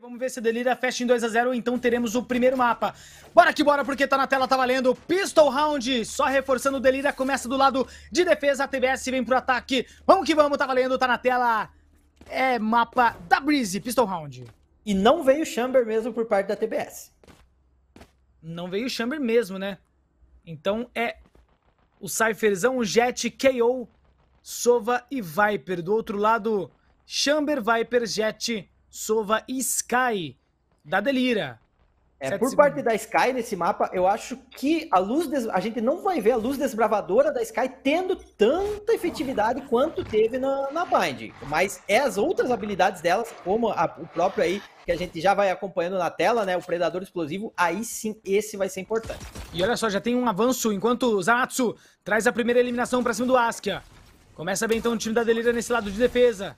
Vamos ver se delira fecha em 2x0, então teremos o primeiro mapa. Bora que bora, porque tá na tela, tá valendo. Pistol Round, só reforçando o Delira, começa do lado de defesa, a TBS vem pro ataque. Vamos que vamos, tá valendo, tá na tela. É mapa da Breeze, Pistol Round. E não veio Chamber mesmo por parte da TBS. Não veio Chamber mesmo, né? Então é o Cypherzão, o Jet, KO, Sova e Viper. Do outro lado, Chamber, Viper, Jet... Sova Sky, da Delira. É, por segundos. parte da Sky nesse mapa, eu acho que a luz des... a gente não vai ver a luz desbravadora da Sky tendo tanta efetividade quanto teve na, na Bind. Mas é as outras habilidades delas, como a, o próprio aí, que a gente já vai acompanhando na tela, né? O Predador Explosivo, aí sim esse vai ser importante. E olha só, já tem um avanço enquanto o Zanatsu traz a primeira eliminação para cima do Askia. Começa bem então o time da Delira nesse lado de defesa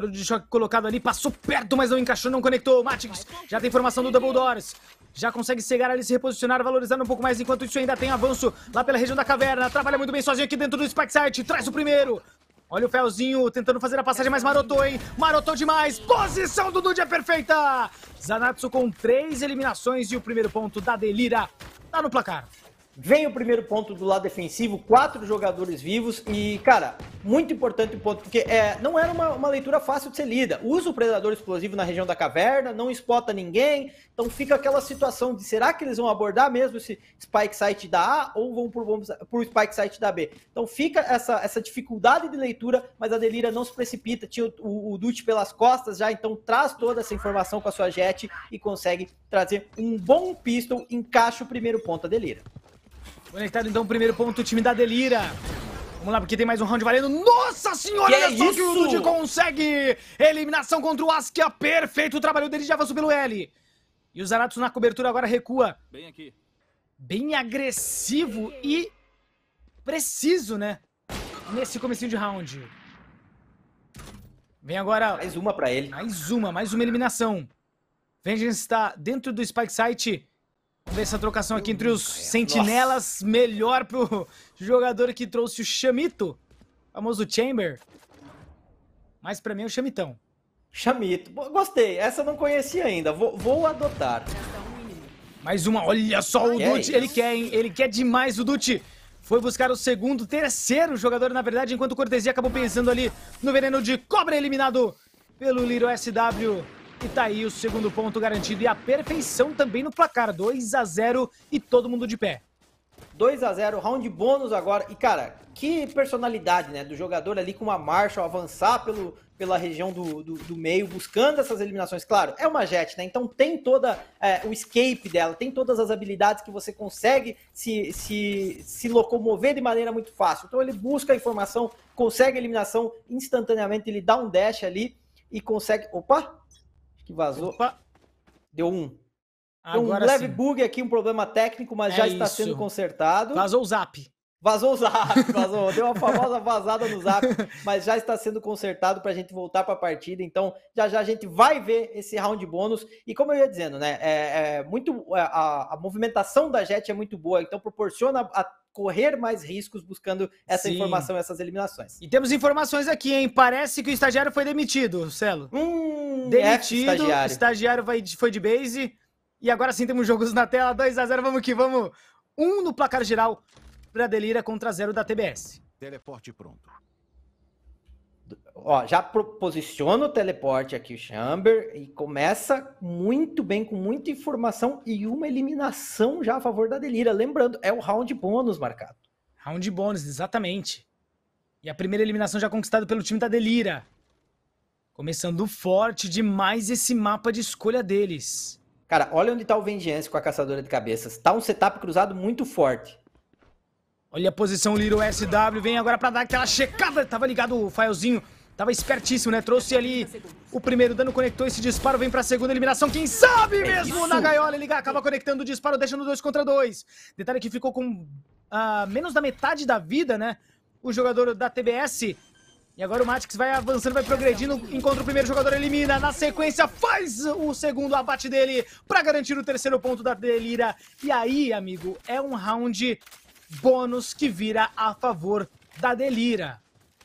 o de choque colocado ali, passou perto, mas não encaixou, não conectou. Matix já tem formação do Double Doors. Já consegue chegar ali, se reposicionar, valorizando um pouco mais. Enquanto isso ainda tem avanço lá pela região da caverna. Trabalha muito bem sozinho aqui dentro do Spike Site. Traz o primeiro. Olha o Felzinho tentando fazer a passagem, mas marotou, hein? Marotou demais. Posição do Dude é perfeita. Zanatsu com três eliminações e o primeiro ponto da Delira. Tá no placar. Vem o primeiro ponto do lado defensivo, quatro jogadores vivos e, cara, muito importante o ponto, porque é, não era uma, uma leitura fácil de ser lida. Usa o predador explosivo na região da caverna, não espota ninguém, então fica aquela situação de será que eles vão abordar mesmo esse spike site da A ou vão pro, pro spike site da B? Então fica essa, essa dificuldade de leitura, mas a Delira não se precipita, tinha o, o, o Dutch pelas costas já, então traz toda essa informação com a sua jet e consegue trazer um bom pistol, encaixa o primeiro ponto a Delira. Conectado então o primeiro ponto, o time da Delira. Vamos lá, porque tem mais um round valendo. Nossa senhora, que olha é só que o Dude consegue! Eliminação contra o Askia, perfeito o trabalho dele, já avançou pelo L. E o Zaratos na cobertura agora recua. Bem aqui. Bem agressivo e preciso, né? Nesse comecinho de round. Vem agora... Mais uma pra ele. Mais uma, mais uma eliminação. Vengeance está dentro do Spike Site. Vamos ver essa trocação aqui entre os sentinelas. Melhor pro jogador que trouxe o Chamito. Famoso Chamber. Mas pra mim é o Chamitão. Chamito. Gostei. Essa eu não conheci ainda. Vou, vou adotar. Mais uma. Olha só o ah, é Ele quer, hein? Ele quer demais o Dutti. Foi buscar o segundo, terceiro jogador, na verdade, enquanto o Cortesia acabou pensando ali no veneno de cobra eliminado pelo Liro SW. E tá aí o segundo ponto garantido e a perfeição também no placar. 2 a 0 e todo mundo de pé. 2 a 0 round bônus agora. E, cara, que personalidade, né? Do jogador ali com uma marcha, ao avançar pelo, pela região do, do, do, meio, buscando essas eliminações. Claro, é uma Jet, né? Então tem toda é, o escape dela, tem todas as habilidades que você consegue se, se, se locomover de maneira muito fácil. Então ele busca a informação, consegue a eliminação instantaneamente, ele dá um dash ali e consegue. Opa! Acho que vazou. Opa. Deu um. Deu um leve sim. bug aqui, um problema técnico, mas é já está isso. sendo consertado. Vazou o zap. Vazou o zap, vazou, deu uma famosa vazada no zap, mas já está sendo consertado para a gente voltar para a partida. Então, já já a gente vai ver esse round bônus. E como eu ia dizendo, né, é, é muito é, a, a, movimentação da Jet é muito boa, então proporciona a correr mais riscos buscando essa Sim. informação, essas eliminações. E temos informações aqui, hein? Parece que o estagiário foi demitido, Celo. Hum, é, demitido. O estagiário. estagiário foi de, foi de base. E agora sim temos jogos na tela, 2 a 0 vamos que vamos. Um no placar geral Delira contra zero da TBS. Teleporte pronto. Ó, já posiciona o teleporte aqui, o Chamber, e começa muito bem, com muita informação e uma eliminação já a favor da Delira. Lembrando, é o round bônus marcado. Round bônus, exatamente. E a primeira eliminação já conquistada pelo time da Delira. Começando forte demais esse mapa de escolha deles. Cara, olha onde tá o Vengeance com a caçadora de cabeças. Tá um setup cruzado muito forte. Olha a posição Liro SW, vem agora pra dar aquela checada. Tava ligado o filezinho, tava espertíssimo, né? Trouxe ali o primeiro dano, conectou esse disparo, vem pra segunda eliminação. Quem sabe é mesmo é na gaiola ele acaba conectando o disparo, deixando dois contra dois. Detalhe que ficou com ah, menos da metade da vida, né? O jogador da TBS. E agora o Matix vai avançando, vai progredindo, encontra o primeiro jogador, elimina. Na sequência, faz o segundo abate dele para garantir o terceiro ponto da Delira. E aí, amigo, é um round bônus que vira a favor da Delira.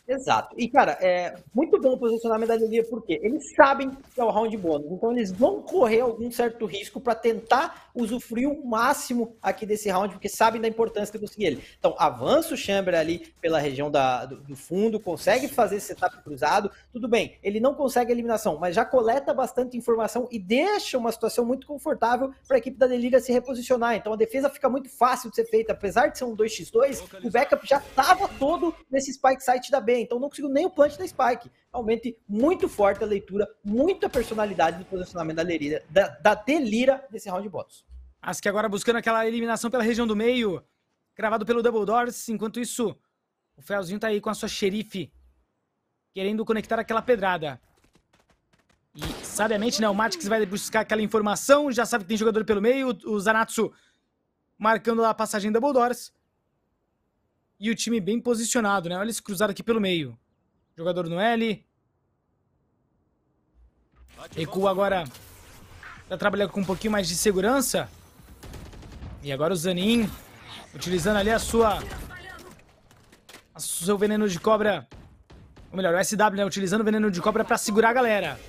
Exato. E, cara, é muito bom o posicionamento da Delira, porque eles sabem que é o round bônus, então eles vão correr algum certo risco para tentar usufruiu o máximo aqui desse round, porque sabem da importância de conseguir ele. Então, avança o Chamber ali pela região da, do, do, fundo, consegue fazer esse setup cruzado, tudo bem, ele não consegue a eliminação, mas já coleta bastante informação e deixa uma situação muito confortável para a equipe da Delira se reposicionar. Então, a defesa fica muito fácil de ser feita, apesar de ser um 2x2, o backup já estava todo nesse Spike site da B, então não conseguiu nem o plant da Spike. Realmente, muito forte a leitura, muita personalidade do posicionamento da, Delira, da, da Delira nesse round de bots que agora buscando aquela eliminação pela região do meio. Gravado pelo Double Doors. Enquanto isso, o Felzinho tá aí com a sua xerife. Querendo conectar aquela pedrada. E, sabiamente, né? O Matix vai buscar aquela informação. Já sabe que tem jogador pelo meio. O Zanatsu marcando lá a passagem Double Doors. E o time bem posicionado, né? Olha esse cruzado aqui pelo meio. Jogador no L. Recua agora pra trabalhar com um pouquinho mais de segurança. E agora o Zanin, utilizando ali a sua... O seu veneno de cobra... Ou melhor, o SW, né? Utilizando o veneno de cobra pra segurar a galera.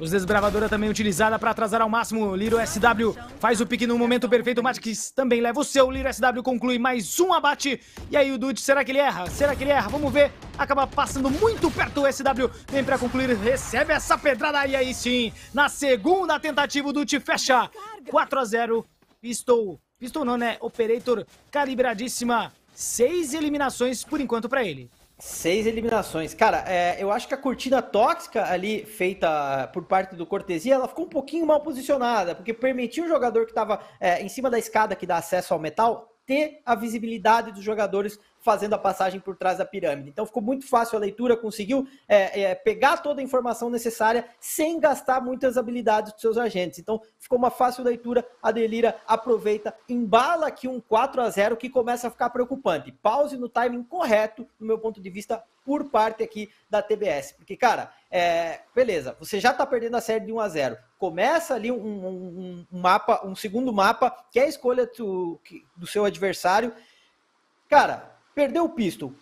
Os desbravadora também utilizada para atrasar ao máximo. O Liro SW faz o pique no momento perfeito. O Matkis também leva o seu. O Liro SW conclui mais um abate. E aí o Dude, será que ele erra? Será que ele erra? Vamos ver. Acaba passando muito perto o SW. Vem para concluir. Recebe essa pedrada. E aí sim, na segunda tentativa, o Dude fecha. 4 a 0 Estou Pistol não, né? Operator calibradíssima. Seis eliminações por enquanto para ele. Seis eliminações. Cara, é, eu acho que a cortina tóxica ali, feita eh, por parte do Cortesia, ela ficou um pouquinho mal posicionada, porque permitiu o jogador que estava é, eh, em cima da escada que dá acesso ao metal ter a visibilidade dos jogadores fazendo a passagem por trás da pirâmide. Então ficou muito fácil a leitura, conseguiu é, é, pegar toda a informação necessária sem gastar muitas habilidades dos seus agentes. Então ficou uma fácil leitura. A Delira aproveita, embala aqui um 4 a 0 que começa a ficar preocupante. Pause no timing correto, no meu ponto de vista, por parte aqui da TBS. Porque, cara, é, beleza, você já está perdendo a série de 1 a 0 Começa ali um, um, um mapa, um segundo mapa, que é a escolha do, do seu adversário. Cara, Perdeu o pistol,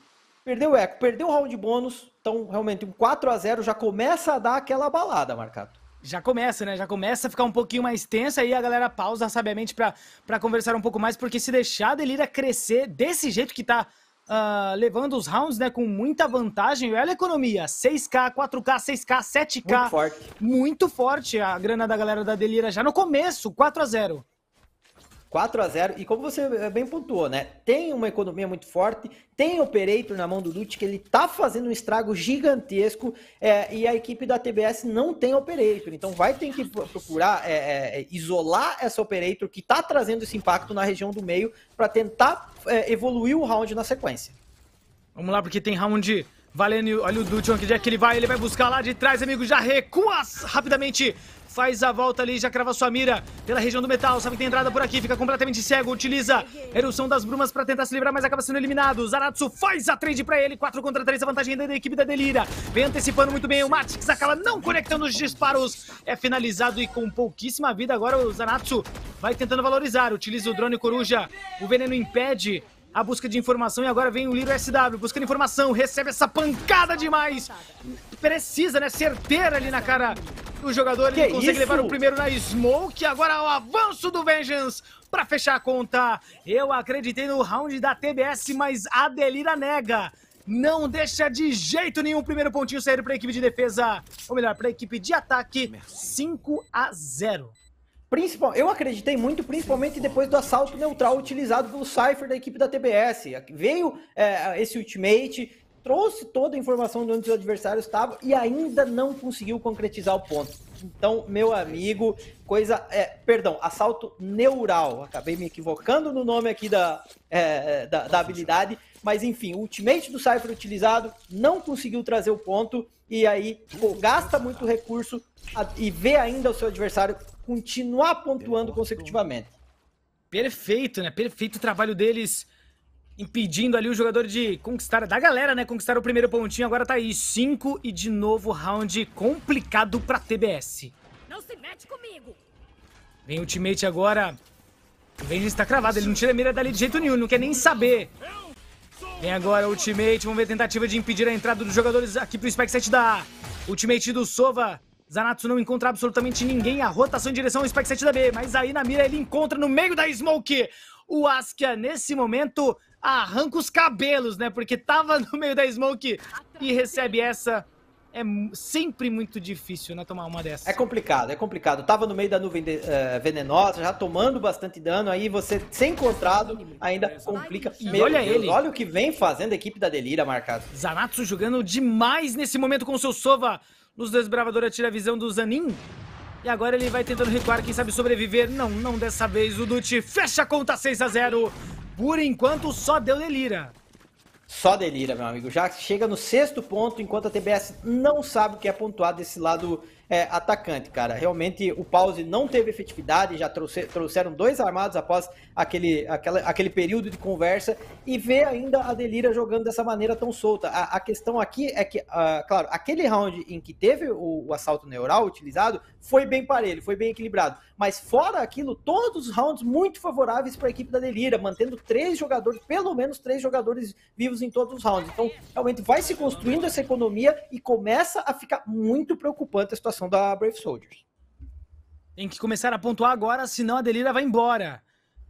perdeu o eco, perdeu o round bônus, então realmente um 4 a 0 já começa a dar aquela balada, Marcato. Já começa, né? Já começa a ficar um pouquinho mais tensa e a galera pausa sabiamente para conversar um pouco mais, porque se deixar a Delira crescer desse jeito que tá uh, levando os rounds, né, com muita vantagem, olha a economia, 6K, 4K, 6K, 7K. Muito forte. Muito forte a grana da galera da Delira já no começo, 4 a 0 4 a 0 E como você eh, bem pontuou, né? Tem uma economia muito forte, tem operator na mão do Lute que ele tá fazendo um estrago gigantesco é, e a equipe da TBS não tem operator. Então vai ter que procurar é, é, é, isolar essa operator que tá trazendo esse impacto na região do meio para tentar é, evoluir o round na sequência. Vamos lá, porque tem round. Valendo, olha o Dutchon, onde é que ele vai, ele vai buscar lá de trás, amigo, já recua rapidamente faz a volta ali, já crava sua mira pela região do metal, sabe que tem entrada por aqui, fica completamente cego, utiliza erupção das brumas pra tentar se livrar, mas acaba sendo eliminado. Zaratsu faz a trade pra ele, 4 contra 3, a vantagem ainda é da equipe da Delira. Vem antecipando muito bem, o Matrix acaba não conectando os disparos, é finalizado e com pouquíssima vida agora o Zaratsu vai tentando valorizar, utiliza o drone coruja, o veneno impede a busca de informação e agora vem o Liro SW buscando informação, recebe essa pancada demais precisa, né? Certeira ali na cara do jogador. Que ele consegue isso? levar o primeiro na Smoke. Agora o avanço do Vengeance para fechar a conta. Eu acreditei no round da TBS, mas a Delira nega. Não deixa de jeito nenhum o primeiro pontinho sair para a equipe de defesa. Ou melhor, para a equipe de ataque. 5 a 0. Principal, eu acreditei muito, principalmente depois do assalto neutral utilizado pelo Cypher da equipe da TBS. Veio é, esse ultimate, trouxe toda a informação de onde os adversários estavam e ainda não conseguiu concretizar o ponto. Então, meu amigo, coisa. É, perdão, assalto neural. Acabei me equivocando no nome aqui da, é, é da, da, habilidade. Mas enfim, o ultimate do Cypher utilizado não conseguiu trazer o ponto. E aí, pô, gasta muito recurso e vê ainda o seu adversário continuar pontuando consecutivamente. Perfeito, né? Perfeito o trabalho deles impedindo ali o jogador de conquistar, da galera, né, conquistar o primeiro pontinho. Agora tá aí 5 e de novo round complicado pra TBS. Não se mete comigo. Vem ultimate agora. O Venge está cravado, ele não tira a mira dali de jeito nenhum, não quer nem saber. Vem agora o ultimate, vamos ver a tentativa de impedir a entrada dos jogadores aqui pro Spike 7 da A. Ultimate do Sova. Zanatsu não encontra absolutamente ninguém. A rotação em direção ao Spike 7 da B. Mas aí na mira ele encontra no meio da Smoke. O Askia nesse momento arranca os cabelos, né? Porque tava no meio da smoke e recebe essa. É sempre muito difícil, né? Tomar uma dessa. É complicado, é complicado. Tava no meio da nuvem de, uh, venenosa, já tomando bastante dano, aí você sem encontrado ainda complica. Meu olha Deus, ele. Olha o que vem fazendo a equipe da Delira, marcado. Zanatsu jogando demais nesse momento com o seu Sova. Nos desbravadores tira a visão do Zanin. E agora ele vai tentando recuar, quem sabe sobreviver. Não, não dessa vez. O Dutti fecha a conta 6 a 0 por enquanto, só deu Delira. Só delira, meu amigo. Já chega no sexto ponto, enquanto a TBS não sabe o que é pontuado desse lado é, atacante, cara. Realmente o pause não teve efetividade, já trouxeram dois armados após aquele, aquela, aquele período de conversa e ver ainda a Delira jogando dessa maneira tão solta. A, a questão aqui é que, uh, claro, aquele round em que teve o, o, assalto neural utilizado foi bem parelho, foi bem equilibrado, mas fora aquilo, todos os rounds muito favoráveis para a equipe da Delira, mantendo três jogadores, pelo menos três jogadores vivos em todos os rounds. Então, realmente vai se construindo essa economia e começa a ficar muito preocupante a situação da Brave Soldiers. Tem que começar a pontuar agora, senão a Delira vai embora.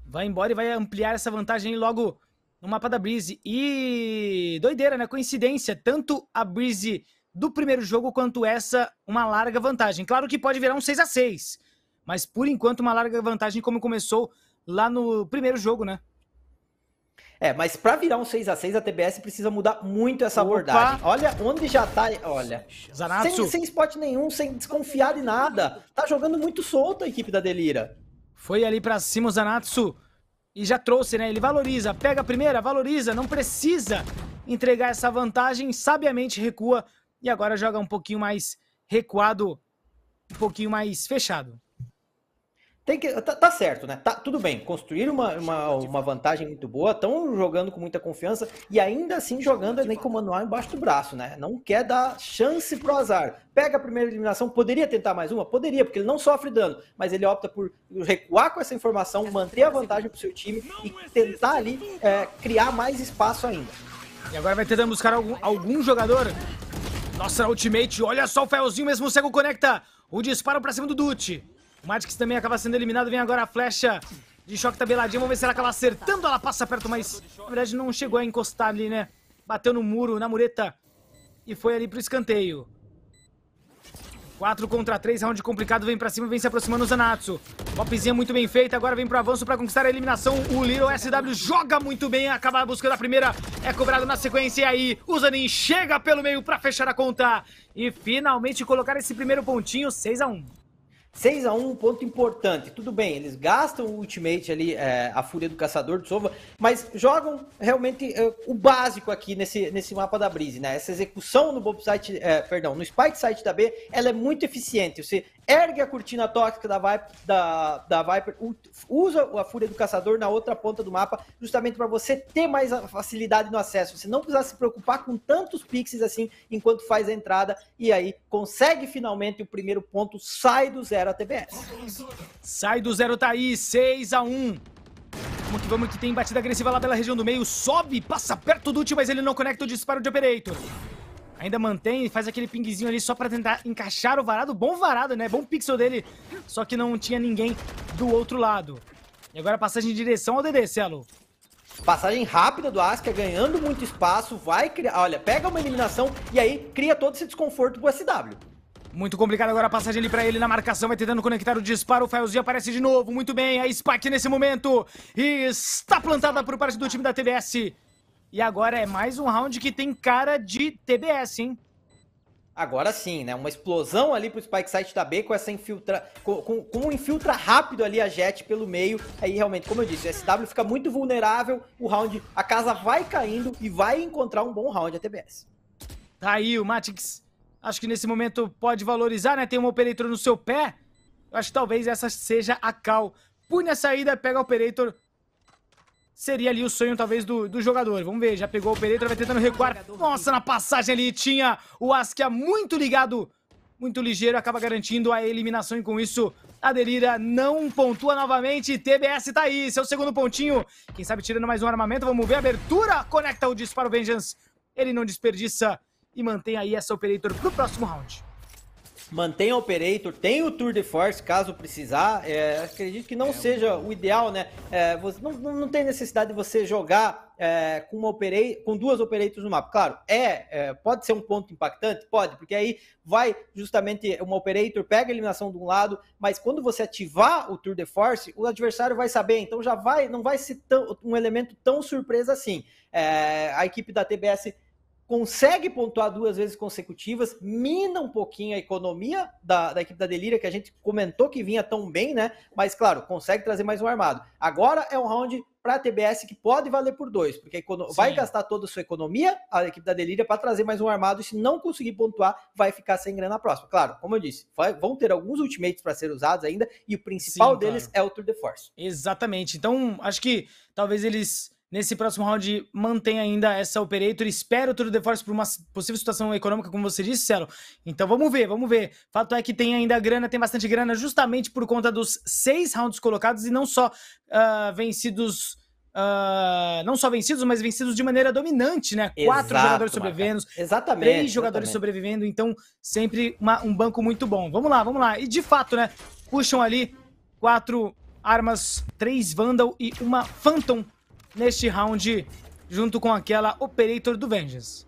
Vai embora e vai ampliar essa vantagem logo no mapa da Breeze. E doideira, né? Coincidência. Tanto a Breeze do primeiro jogo quanto essa, uma larga vantagem. Claro que pode virar um 6 a 6 mas por enquanto uma larga vantagem como começou lá no primeiro jogo, né? É, mas para virar um 6 a 6 a TBS precisa mudar muito essa Opa. abordagem. Olha onde já tá, olha. Sem, sem spot nenhum, sem desconfiar de nada. Tá jogando muito solto a equipe da Delira. Foi ali para cima o Zanatsu e já trouxe, né? Ele valoriza, pega a primeira, valoriza, não precisa entregar essa vantagem, sabiamente recua e agora joga um pouquinho mais recuado, um pouquinho mais fechado. Tem que, tá, tá, certo, né? Tá, tudo bem, construíram uma, uma, uma vantagem muito boa, estão jogando com muita confiança e ainda assim jogando nem com o manual embaixo do braço, né? Não quer dar chance pro azar. Pega a primeira eliminação, poderia tentar mais uma? Poderia, porque ele não sofre dano, mas ele opta por recuar com essa informação, manter a vantagem pro seu time e tentar ali é, criar mais espaço ainda. E agora vai tentando buscar algum, algum jogador. Nossa, ultimate, olha só o Felzinho mesmo cego conecta. O disparo pra cima do Dutti. Madkins também acaba sendo eliminado. Vem agora a flecha de choque tabeladinha. Tá vamos ver se ela acaba acertando. Ela passa perto, mas na verdade não chegou a encostar ali, né? Bateu no muro, na mureta. E foi ali pro escanteio. 4 contra 3, round complicado, vem pra cima, vem se aproximando o Zanatsu. Popzinha muito bem feita, agora vem pro avanço pra conquistar a eliminação. O Little SW joga muito bem, acaba buscando a primeira, é cobrado na sequência. E aí, o Zanin chega pelo meio pra fechar a conta. E finalmente colocar esse primeiro pontinho, 6 a 1 6 a 1 um ponto importante. Tudo bem, eles gastam o ultimate ali, é, a fúria do caçador do Sova, mas jogam realmente é, o básico aqui nesse, nesse mapa da Breeze, né? Essa execução no bomb site, é, perdão, no spike site da B, ela é muito eficiente. Você ergue a cortina tóxica da Viper, da, da Viper, usa a Fúria do Caçador na outra ponta do mapa, justamente para você ter mais facilidade no acesso. Você não precisa se preocupar com tantos pixels assim enquanto faz a entrada, e aí consegue finalmente o primeiro ponto, sai do zero a TBS. Sai do zero, tá aí, 6 a 1 Vamos que vamos, que tem batida agressiva lá pela região do meio, sobe, passa perto do ult, mas ele não conecta o disparo de Operator. Ainda mantém e faz aquele pingzinho ali só pra tentar encaixar o varado. Bom varado, né? Bom pixel dele. Só que não tinha ninguém do outro lado. E agora passagem em direção ao DD, Celo. Passagem rápida do Asker, ganhando muito espaço, vai criar... Olha, pega uma eliminação e aí cria todo esse desconforto pro SW. Muito complicado agora a passagem ali pra ele na marcação, vai tentando conectar o disparo, o Faelzinho aparece de novo, muito bem, a Spike nesse momento e está plantada por parte do time da TDS. E agora é mais um round que tem cara de TBS, hein? Agora sim, né? Uma explosão ali pro Spike Site da B com essa infiltra. Com, com, com, um infiltra rápido ali a Jet pelo meio. Aí realmente, como eu disse, o SW fica muito vulnerável. O round, a casa vai caindo e vai encontrar um bom round a TBS. Tá aí o Matix. Acho que nesse momento pode valorizar, né? Tem um Operator no seu pé. Eu acho que talvez essa seja a cal. Pune a saída, pega o Operator, seria ali o sonho, talvez, do, do jogador. Vamos ver, já pegou o Pereira, vai tentando recuar. Nossa, na passagem ali tinha o Askia muito ligado, muito ligeiro, acaba garantindo a eliminação e com isso a Delira não pontua novamente. TBS tá aí, seu segundo pontinho. Quem sabe tirando mais um armamento, vamos ver. Abertura, conecta o disparo Vengeance. Ele não desperdiça e mantém aí essa Operator pro próximo round mantém o operator, tem o tour de force caso precisar. É, acredito que não é, seja o ideal, né? É, você, não, não tem necessidade de você jogar é, com, uma operei, com duas operators no mapa. Claro, é, é, pode ser um ponto impactante? Pode, porque aí vai justamente uma operator, pega a eliminação de um lado, mas quando você ativar o Tour de Force, o adversário vai saber, então já vai, não vai ser tão, um elemento tão surpresa assim. É, a equipe da TBS consegue pontuar duas vezes consecutivas, mina um pouquinho a economia da, da equipe da Delíria, que a gente comentou que vinha tão bem, né? Mas, claro, consegue trazer mais um armado. Agora é um round para a TBS que pode valer por dois, porque vai gastar toda a sua economia, a equipe da Delíria, para trazer mais um armado, e se não conseguir pontuar, vai ficar sem grana próxima. Claro, como eu disse, vai, vão ter alguns ultimates para ser usados ainda, e o principal Sim, deles claro. é o Tour de Force. Exatamente. Então, acho que talvez eles nesse próximo round mantém ainda essa operator. Espera o Tour de Force por uma possível situação econômica, como você disse, Celo. Então vamos ver, vamos ver. Fato é que tem ainda grana, tem bastante grana, justamente por conta dos seis rounds colocados e não só uh, vencidos. Uh, não só vencidos, mas vencidos de maneira dominante, né? Exato, Quatro jogadores sobrevivendo, exatamente, três jogadores exatamente. sobrevivendo, então sempre uma, um banco muito bom. Vamos lá, vamos lá. E de fato, né? Puxam ali quatro armas, três Vandal e uma Phantom neste round, junto com aquela Operator do Vengeance.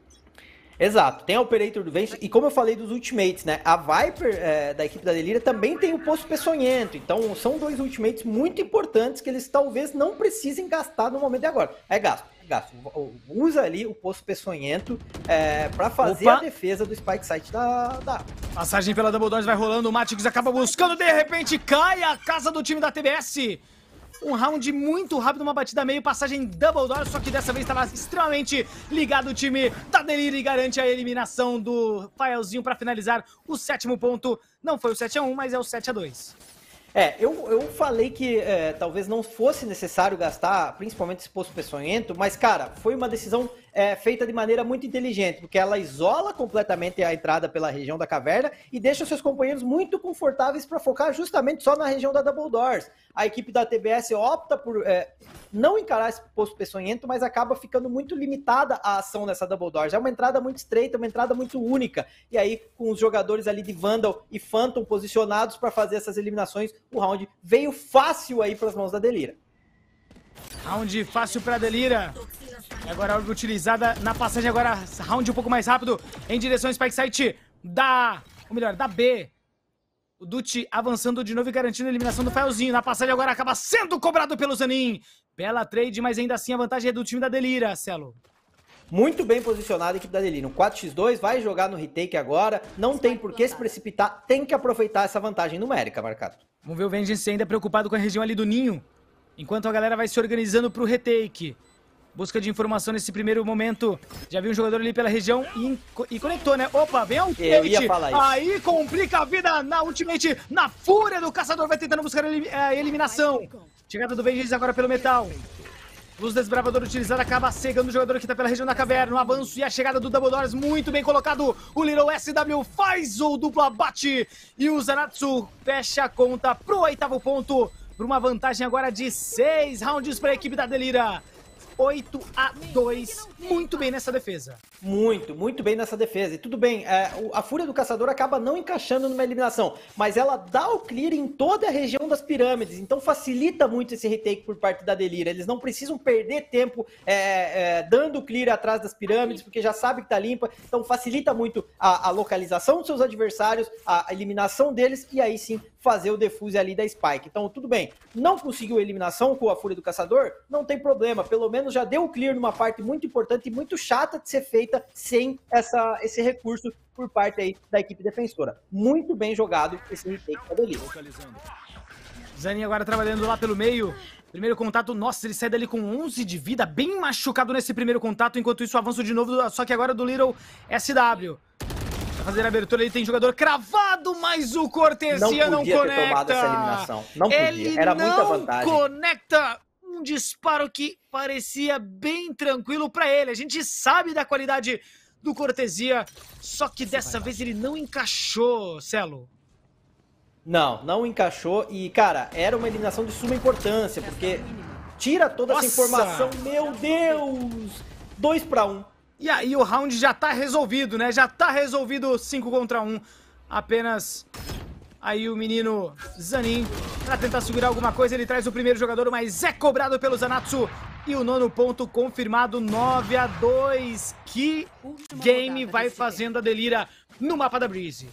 Exato, tem a Operator do Vengeance, e como eu falei dos ultimates, né? A Viper é, da equipe da Delira também tem o Poço Peçonhento, então são dois ultimates muito importantes que eles talvez não precisem gastar no momento de agora. É gasto, é gasto. Usa ali o Poço Peçonhento é, para fazer Opa. a defesa do Spike Site da, da. Passagem pela Double Dodge vai rolando, o Matrix acaba buscando, de repente cai a casa do time da TBS. Um round muito rápido, uma batida meio, passagem double door, só que dessa vez estava tá extremamente ligado o time da Delírio e garante a eliminação do Faelzinho para finalizar o sétimo ponto. Não foi o 7x1, mas é o 7x2. É, eu, eu falei que é, talvez não fosse necessário gastar, principalmente esse posto peçonhento, mas, cara, foi uma decisão é feita de maneira muito inteligente, porque ela isola completamente a entrada pela região da caverna e deixa seus companheiros muito confortáveis para focar justamente só na região da Double Doors. A equipe da TBS opta por é, não encarar esse posto peçonhento, mas acaba ficando muito limitada a ação nessa Double Doors. É uma entrada muito estreita, uma entrada muito única. E aí, com os jogadores ali de Vandal e Phantom posicionados para fazer essas eliminações, o round veio fácil aí para as mãos da Delira. Round fácil para Delira. E agora é a utilizada na passagem agora, round um pouco mais rápido em direção ao Spike Site da... Ou melhor, da B. O Dutti avançando de novo e garantindo a eliminação do Faelzinho. Na passagem agora acaba sendo cobrado pelo Zanin. Bela trade, mas ainda assim a vantagem é do time da Delira, Celo. Muito bem posicionada a equipe da Delirium. 4x2, vai jogar no retake agora. Não tem por que se precipitar, tem que aproveitar essa vantagem numérica, Marcato. Vamos ver o Vengeance ainda preocupado com a região ali do Ninho. Enquanto a galera vai se organizando pro retake. Busca de informação nesse primeiro momento. Já viu um jogador ali pela região e, e conectou, né? Opa, vem um ultimate. Aí complica a vida na ultimate, na fúria do caçador. Vai tentando buscar a eh, eliminação. Chegada do Vengeance agora pelo metal. Luz desbravador utilizada acaba cegando o jogador que está pela região da caverna. O avanço e a chegada do Double Doors muito bem colocado. O Little SW faz o duplo abate. E o Zanatsu fecha a conta pro oitavo ponto. Para uma vantagem agora de seis rounds para a equipe da Delira. 8 a 2. Muito bem nessa defesa. Muito, muito bem nessa defesa. E tudo bem, é, a fúria do caçador acaba não encaixando numa eliminação, mas ela dá o clear em toda a região das pirâmides, então facilita muito esse retake por parte da Delira. Eles não precisam perder tempo é, é, dando clear atrás das pirâmides, porque já sabe que tá limpa, então facilita muito a, a localização dos seus adversários, a eliminação deles, e aí sim fazer o defuse ali da Spike. Então, tudo bem, não conseguiu a eliminação com a Fúria do Caçador, não tem problema, pelo menos já deu o clear numa parte muito importante e muito chata de ser feita sem essa, esse recurso por parte aí da equipe defensora. Muito bem jogado esse retake da Delícia. Zanin agora trabalhando lá pelo meio. Primeiro contato, nossa, ele sai dali com 11 de vida, bem machucado nesse primeiro contato. Enquanto isso, avanço de novo, só que agora do Little SW fazer a abertura. Ele tem jogador cravado, mas o Cortesia não, podia não conecta. Ter tomado essa eliminação. Não podia. Ele Era não muita vantagem. Conecta um disparo que parecia bem tranquilo para ele. A gente sabe da qualidade do Cortesia, só que Você é dessa vez ele não encaixou, Celo. Não, não encaixou e, cara, era uma eliminação de suma importância, porque tira toda Nossa. essa informação. Meu Deus! 2 para 1. E aí o round já tá resolvido, né? Já tá resolvido 5 contra 1. Um. Apenas aí o menino Zanin pra tentar segurar alguma coisa. Ele traz o primeiro jogador, mas é cobrado pelo Zanatsu. E o nono ponto confirmado, 9 a 2 Que Última game vai fazendo a Delira no mapa da Breeze.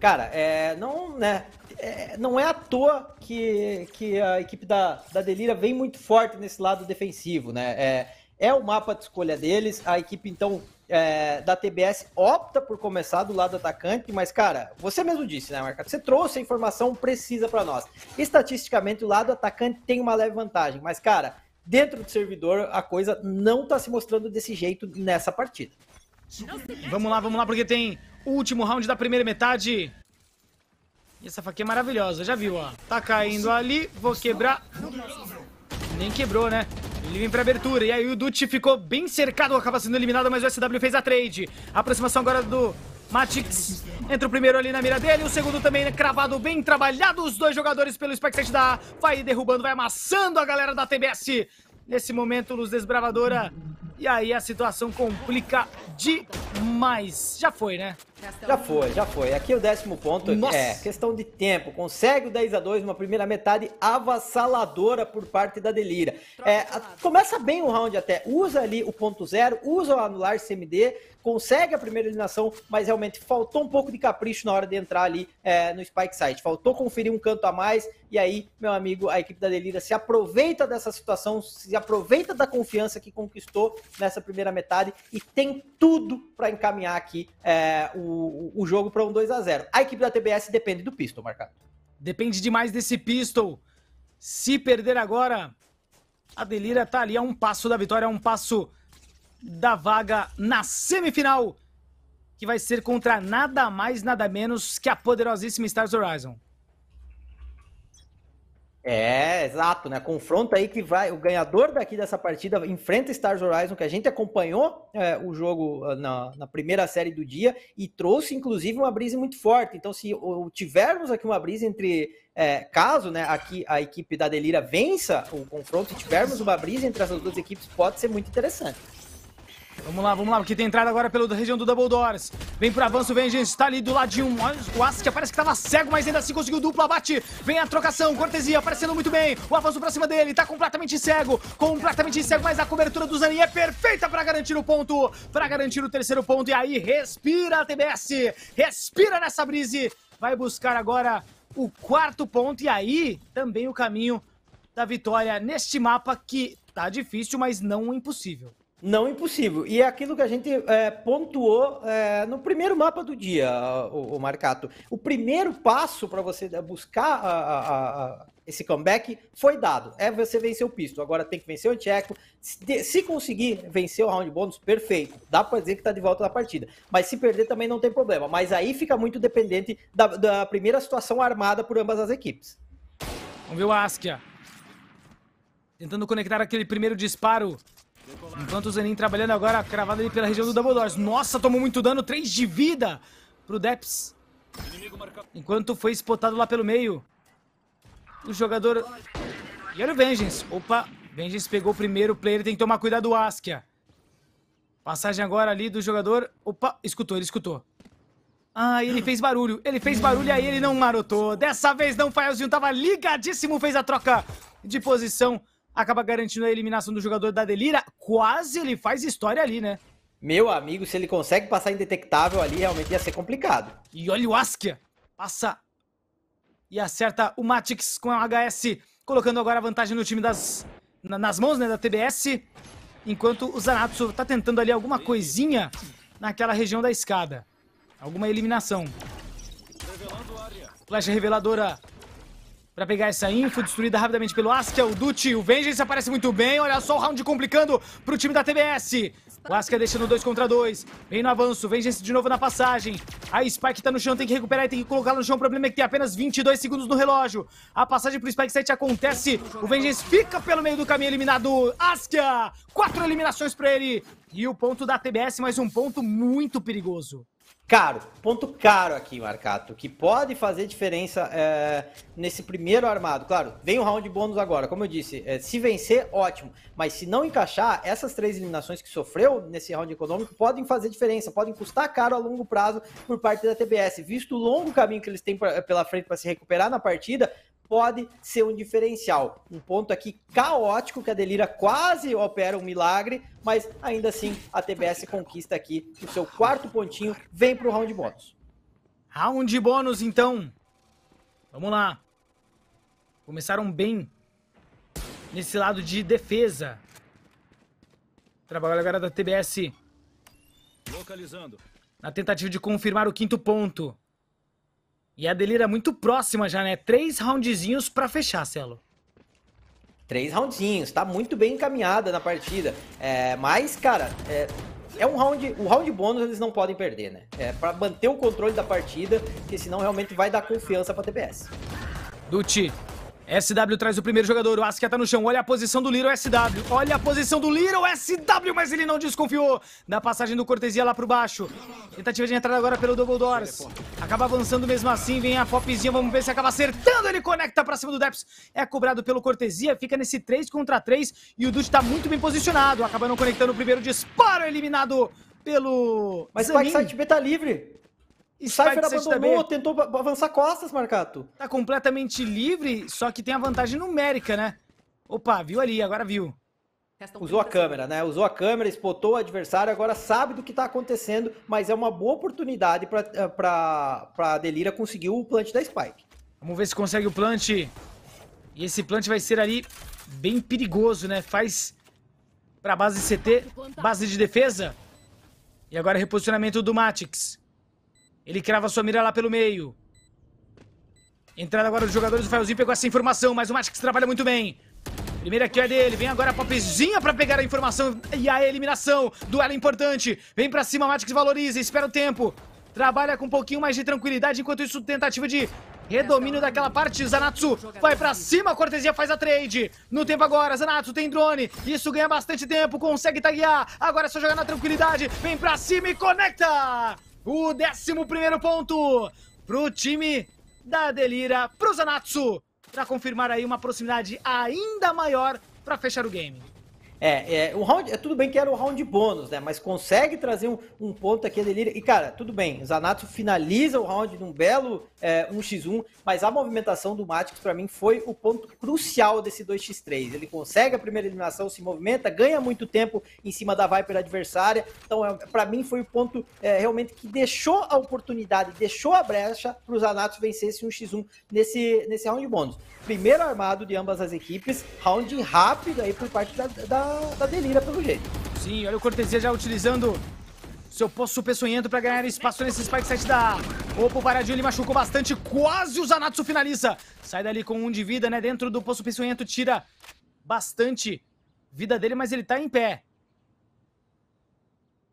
Cara, é, não, né, é, não é à toa que, que a equipe da, da Delira vem muito forte nesse lado defensivo, né? É, é o mapa de escolha deles. A equipe, então, é, da TBS opta por começar do lado atacante, mas, cara, você mesmo disse, né, Marcado? Você trouxe a informação precisa para nós. Estatisticamente, o lado atacante tem uma leve vantagem, mas, cara, dentro do servidor, a coisa não está se mostrando desse jeito nessa partida. Vamos lá, vamos lá, porque tem o último round da primeira metade. E essa faquinha é maravilhosa, já viu, ó. Tá caindo ali, vou quebrar. Nem quebrou, né? Ele vem pra abertura, e aí o dut ficou bem cercado, acaba sendo eliminado, mas o SW fez a trade. A aproximação agora do Matix entra o primeiro ali na mira dele, o segundo também né? cravado, bem trabalhado. Os dois jogadores pelo Spike da A vai derrubando, vai amassando a galera da TBS. Nesse momento, Luz Desbravadora. E aí a situação complica demais. Já foi, né? Já foi, já foi. Aqui o décimo ponto é Nossa. é questão de tempo. Consegue o 10 a 2 uma primeira metade avassaladora por parte da Delira. É, a, começa bem o round até. Usa ali o ponto zero, usa o anular CMD, consegue a primeira eliminação, mas realmente faltou um pouco de capricho na hora de entrar ali é, no Spike Site. Faltou conferir um canto a mais. E aí, meu amigo, a equipe da Delira se aproveita dessa situação, se aproveita da confiança que conquistou nessa primeira metade e tem tudo para encaminhar aqui é, o o, jogo para um 2 a 0 A equipe da TBS depende do Pistol, marcado. Depende demais desse Pistol. Se perder agora, a Delira tá ali a é um passo da vitória, a é um passo da vaga na semifinal, que vai ser contra nada mais, nada menos que a poderosíssima Stars Horizon. É, exato, né? Confronto aí que vai. O ganhador daqui dessa partida enfrenta Stars Horizon, que a gente acompanhou é, o jogo ah, na, na, primeira série do dia e trouxe, inclusive, uma brisa muito forte. Então, se ou, tivermos aqui uma brisa entre. É, caso né, aqui a equipe da Delira vença o confronto, se tivermos uma brisa entre essas duas equipes, pode ser muito interessante. Vamos lá, vamos lá, porque tem entrada agora pela região do Double Doors. Vem pro avanço, Vengeance, tá ali do ladinho. O Ask parece que tava cego, mas ainda assim conseguiu dupla, bate. Vem a trocação, cortesia, aparecendo muito bem. O avanço pra cima dele, tá completamente cego, completamente cego, mas a cobertura do Zanin é perfeita pra garantir o ponto, pra garantir o terceiro ponto. E aí, respira, TBS, respira nessa brise. Vai buscar agora o quarto ponto e aí também o caminho da vitória neste mapa que tá difícil, mas não impossível. Não impossível. E é aquilo que a gente é, pontuou é, no primeiro mapa do dia, o, o Marcato. O primeiro passo para você buscar a, a, a, esse comeback foi dado. É você vencer o Pisto. Agora tem que vencer o Tcheco. Se, se conseguir vencer o round bônus, perfeito. Dá para dizer que está de volta na partida. Mas se perder também não tem problema. Mas aí fica muito dependente da, da primeira situação armada por ambas as equipes. Vamos ver o Askia. Tentando conectar aquele primeiro disparo Enquanto o Zenin trabalhando agora, cravado ali pela região do Double Doors. Nossa, tomou muito dano, 3 de vida pro Deps. Enquanto foi spotado lá pelo meio. O jogador... E olha o Vengeance. Opa, Vengeance pegou o primeiro player, tem que tomar cuidado o Askia. Passagem agora ali do jogador. Opa, escutou, ele escutou. Ah, ele fez barulho. Ele fez barulho e aí ele não marotou. Dessa vez não, o Faelzinho tava ligadíssimo, fez a troca de posição acaba garantindo a eliminação do jogador da Delira. Quase ele faz história ali, né? Meu amigo, se ele consegue passar indetectável ali, realmente ia ser complicado. E olha o Askia. Passa e acerta o Matix com o HS, colocando agora a vantagem no time das... nas mãos né, da TBS. Enquanto o Zanatsu tá tentando ali alguma coisinha naquela região da escada. Alguma eliminação. Flecha reveladora Pra pegar essa info, destruída rapidamente pelo Askia, o Duty, o Vengeance aparece muito bem. Olha só o round complicando pro time da TBS. O Askia deixando 2 contra 2. Vem no avanço, Vengeance de novo na passagem. A Spike tá no chão, tem que recuperar e tem que colocar no chão. O problema é que tem apenas 22 segundos no relógio. A passagem pro Spike 7 acontece. O Vengeance fica pelo meio do caminho, eliminado. Askia, quatro eliminações pra ele. E o ponto da TBS, mais um ponto muito perigoso caro, ponto caro aqui, Marcato, que pode fazer diferença é, nesse primeiro armado. Claro, vem o round de bônus agora, como eu disse, é, se vencer, ótimo, mas se não encaixar, essas três eliminações que sofreu nesse round econômico podem fazer diferença, podem custar caro a longo prazo por parte da TBS, visto o longo caminho que eles têm pra, pela frente para se recuperar na partida, pode ser um diferencial. Um ponto aqui caótico que a Delira quase opera um milagre, mas ainda assim a TBS conquista aqui o seu quarto pontinho, vem para o round bônus. Round bônus então. Vamos lá. Começaram bem nesse lado de defesa. Trabalho agora da TBS. Localizando. Na tentativa de confirmar o quinto ponto. E a Delira é muito próxima já, né? Três roundzinhos para fechar, Celo. Três roundzinhos, tá muito bem encaminhada na partida. É, mas, cara, é, é um round, o round bônus eles não podem perder, né? É para manter o controle da partida, porque senão realmente vai dar confiança para TBS. Duti, SW traz o primeiro jogador, o Asuka tá no chão, olha a posição do Liro SW, olha a posição do Liro SW, mas ele não desconfiou da passagem do Cortesia lá pro baixo. Tentativa de entrada agora pelo Double Doors, acaba avançando mesmo assim, vem a Popzinha, vamos ver se acaba acertando, ele conecta pra cima do Deps, é cobrado pelo Cortesia, fica nesse 3 contra 3 e o Dutch tá muito bem posicionado, acaba não conectando o primeiro disparo, eliminado pelo... Mas Zanin. o Spike Site B tá livre! E Cypher abandonou, também. tentou avançar costas, Marcato. Tá completamente livre, só que tem a vantagem numérica, né? Opa, viu ali, agora viu. Usou a câmera, né? Usou a câmera, espotou o adversário, agora sabe do que está acontecendo, mas é uma boa oportunidade para eh, a Delira conseguir o plant da Spike. Vamos ver se consegue o plant. E esse plant vai ser ali bem perigoso, né? Faz para base de CT, base de defesa. E agora é reposicionamento do Matix. Ele crava sua mira lá pelo meio. Entrada agora dos jogadores do Faelzinho pegou essa informação, mas o Matrix trabalha muito bem. Primeira kill é dele, vem agora a popzinha pra pegar a informação e a eliminação. Duelo importante, vem pra cima, Matrix valoriza, espera o tempo. Trabalha com um pouquinho mais de tranquilidade, enquanto isso tentativa de redomínio daquela parte. Zanatsu vai pra cima, cortesia faz a trade. No tempo agora, Zanatsu tem drone, isso ganha bastante tempo, consegue taguear. Agora é só jogar na tranquilidade, vem pra cima e conecta! O 11 ponto para o time da Delira, para o Zanatsu, para confirmar aí uma proximidade ainda maior para fechar o game. É, é, o round, é, tudo bem que era o round bônus, né? Mas consegue trazer um, um ponto aqui a Delírio. E, cara, tudo bem, o Zanato finaliza o round num belo é, 1x1, mas a movimentação do Matix, para mim, foi o ponto crucial desse 2x3. Ele consegue a primeira eliminação, se movimenta, ganha muito tempo em cima da Viper adversária. Então, é, para mim, foi o ponto é, realmente que deixou a oportunidade, deixou a brecha para o Zanato vencer esse 1x1 nesse, nesse round bônus. Primeiro armado de ambas as equipes, round rápido aí por parte da, da da, da Delira, pelo jeito. Sim, olha o Cortesia já utilizando seu poço peçonhento pra para ganhar espaço nesse Spike set da o paradinho, ele machucou bastante, quase o Zanatsu finaliza. Sai dali com um de vida, né? Dentro do poço peçonhento, tira bastante vida dele, mas ele tá em pé.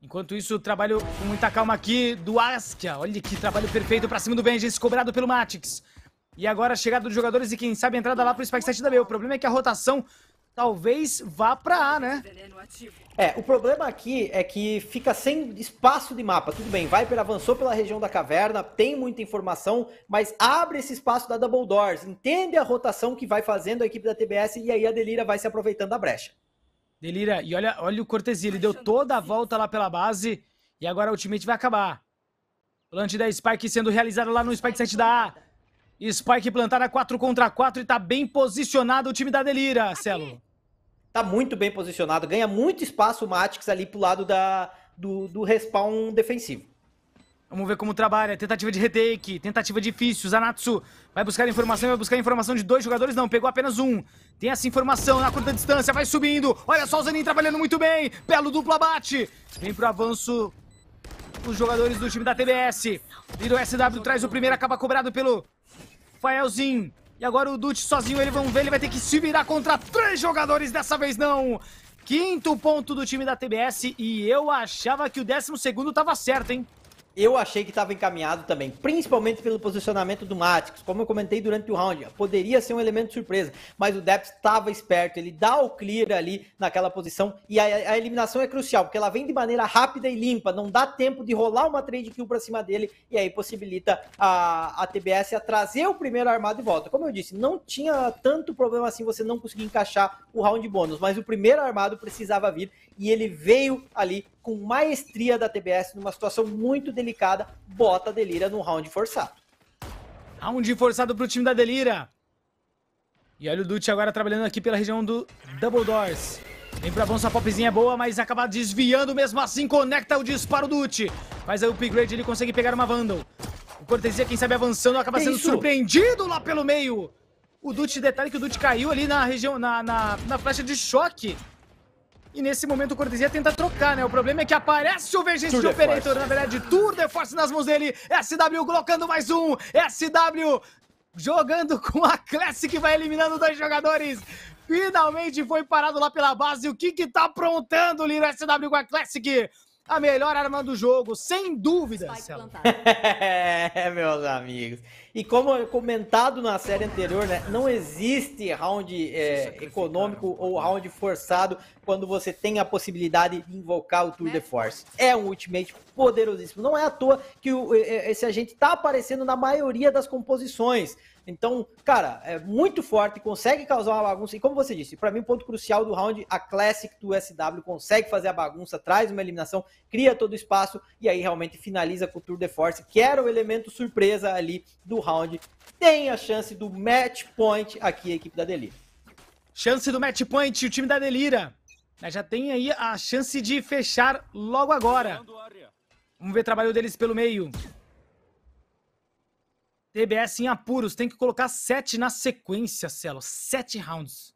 Enquanto isso, trabalho com muita calma aqui do Askia. Olha que trabalho perfeito pra cima do Vengeance, cobrado pelo Matix. E agora chegada dos jogadores e quem sabe a entrada lá pro Spike 7 da B. O problema é que a rotação talvez vá para A, né? É, o problema aqui é que fica sem espaço de mapa. Tudo bem, Viper avançou pela região da caverna, tem muita informação, mas abre esse espaço da Double Doors, entende a rotação que vai fazendo a equipe da TBS e aí a Delira vai se aproveitando da brecha. Delira, e olha, olha o cortesia, ele deu toda a volta lá pela base e agora o ultimate vai acabar. Plante da Spike sendo realizado lá no Spike 7 da A. Spike plantada 4 contra 4 e tá bem posicionado o time da Delira, Aqui tá muito bem posicionado, ganha muito espaço o Matix ali pro lado da, do, do respawn defensivo. Vamos ver como trabalha. Tentativa de retake, tentativa difícil. Zanatsu vai buscar informação, vai buscar informação de dois jogadores. Não, pegou apenas um. Tem essa informação na curta distância, vai subindo. Olha só o Zanin trabalhando muito bem. Belo duplo abate. Vem pro avanço os jogadores do time da TBS. do SW traz o primeiro, acaba cobrado pelo Faelzinho. E agora o Dutch sozinho, ele vamos ver, ele vai ter que se virar contra três jogadores, dessa vez não. Quinto ponto do time da TBS e eu achava que o décimo segundo tava certo, hein? eu achei que estava encaminhado também, principalmente pelo posicionamento do Matix, como eu comentei durante o round, poderia ser um elemento de surpresa, mas o Depp estava esperto, ele dá o clear ali naquela posição e a, a, eliminação é crucial, porque ela vem de maneira rápida e limpa, não dá tempo de rolar uma trade kill para cima dele e aí possibilita a, a TBS a trazer o primeiro armado de volta. Como eu disse, não tinha tanto problema assim você não conseguir encaixar o round bônus, mas o primeiro armado precisava vir e ele veio ali com maestria da TBS, numa situação muito delicada, bota a Delira no round forçado. Round forçado pro time da Delira. E olha o Dutti agora trabalhando aqui pela região do Double Doors. Vem pra avanço, a popzinha é boa, mas acaba desviando mesmo assim. Conecta o disparo do Uchi. Faz aí o upgrade, ele consegue pegar uma Vandal. O Cortesia, quem sabe avançando, acaba sendo isso? surpreendido lá pelo meio. O Dutti, detalhe que o Dutti caiu ali na região, na, na, na flecha de choque. E nesse momento o Cortesia tenta trocar, né? O problema é que aparece o Vergente de Operator, na verdade, Tour de Force nas mãos dele. SW colocando mais um. SW jogando com a Classic, vai eliminando dois jogadores. Finalmente foi parado lá pela base. O que que tá aprontando, Lira SW com a Classic? a melhor arma do jogo, sem dúvida. é, meus amigos. E como é comentado na série anterior, né, não existe round é, né, econômico ou round forçado quando você tem a possibilidade de invocar o Tour de né? Force. É um ultimate poderosíssimo. Não é à toa que o, é, é, esse agente está aparecendo na maioria das composições. Então, cara, é muito forte, consegue causar uma bagunça. E como você disse, para mim, o ponto crucial do round, a Classic do SW consegue fazer a bagunça, traz uma eliminação, cria todo o espaço e aí realmente finaliza com o Tour de Force, que era o elemento surpresa ali do round. Tem a chance do match point aqui, a equipe da Delira. Chance do match point, o time da Delira. Né, já tem aí a chance de fechar logo agora. Vamos ver o trabalho deles pelo meio. TBS em apuros, tem que colocar sete na sequência, Celo. Sete rounds.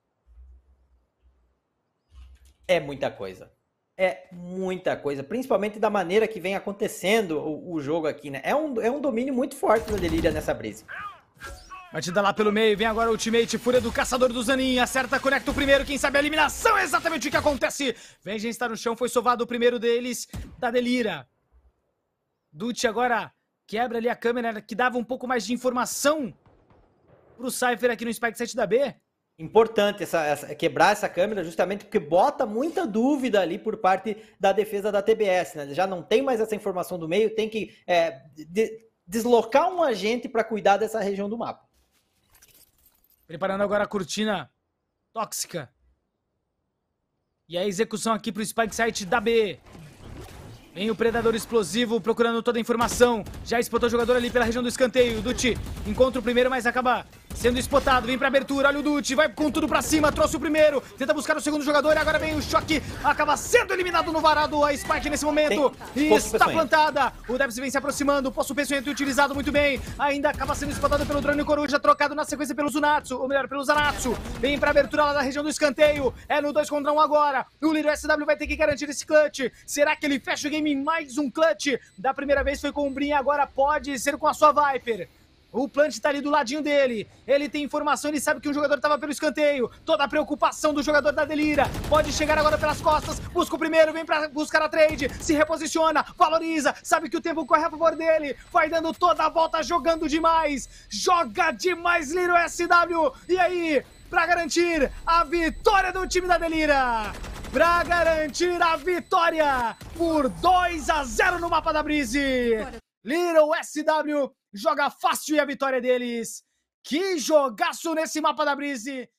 É muita coisa. É muita coisa, principalmente da maneira que vem acontecendo o, o jogo aqui, né? É um, é um domínio muito forte da Delíria nessa brisa. Batida lá pelo meio, vem agora o ultimate, fúria do caçador do Zanin, acerta, conecta o primeiro, quem sabe a eliminação é exatamente o que acontece. Vem gente está no chão, foi sovado o primeiro deles, da Delira. Dutti agora quebra ali a câmera que dava um pouco mais de informação para o Cypher aqui no Spike 7 da B. Importante essa, essa, quebrar essa câmera, justamente porque bota muita dúvida ali por parte da defesa da TBS. Né? Já não tem mais essa informação do meio, tem que é, de, deslocar um agente para cuidar dessa região do mapa. Preparando agora a cortina tóxica. E a execução aqui para o Spike Site da B. Vem o predador explosivo procurando toda a informação. Já espotou o jogador ali pela região do escanteio. duti encontra o primeiro, mas acaba Sendo espotado, vem pra abertura, olha o Dutti, vai com tudo pra cima, trouxe o primeiro, tenta buscar o segundo jogador, agora vem o choque, acaba sendo eliminado no varado a Spike nesse momento, Tem... e está plantada, o Debs vem se aproximando, posso pensamento utilizado muito bem, ainda acaba sendo espotado pelo Drone Coruja, trocado na sequência pelo Zunatsu, ou melhor, pelo Zanatsu, vem pra abertura lá da região do escanteio, é no 2 contra 1 um agora, o líder SW vai ter que garantir esse clutch, será que ele fecha o game em mais um clutch? Da primeira vez foi com o Brin, agora pode ser com a sua Viper, o Plant tá ali do ladinho dele. Ele tem informação, ele sabe que um jogador tava pelo escanteio. Toda a preocupação do jogador da Delira. Pode chegar agora pelas costas. Busca o primeiro, vem pra buscar a trade. Se reposiciona, valoriza. Sabe que o tempo corre a favor dele. Vai dando toda a volta, jogando demais. Joga demais, Liro SW. E aí? Pra garantir a vitória do time da Delira para garantir a vitória por 2 a 0 no mapa da Brise. Little SW joga fácil e a vitória deles. Que jogaço nesse mapa da Brise!